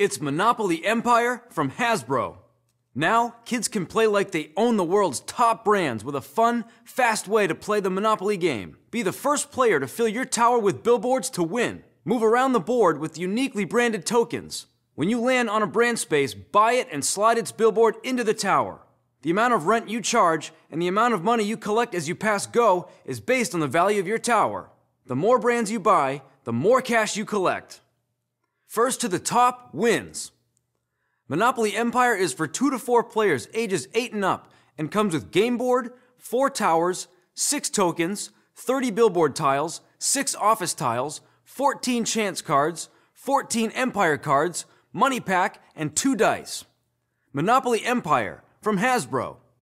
It's Monopoly Empire from Hasbro. Now, kids can play like they own the world's top brands with a fun, fast way to play the Monopoly game. Be the first player to fill your tower with billboards to win. Move around the board with uniquely branded tokens. When you land on a brand space, buy it and slide its billboard into the tower. The amount of rent you charge and the amount of money you collect as you pass go is based on the value of your tower. The more brands you buy, the more cash you collect. First to the top wins. Monopoly Empire is for two to four players ages eight and up and comes with game board, four towers, six tokens, 30 billboard tiles, six office tiles, 14 chance cards, 14 empire cards, money pack, and two dice. Monopoly Empire from Hasbro.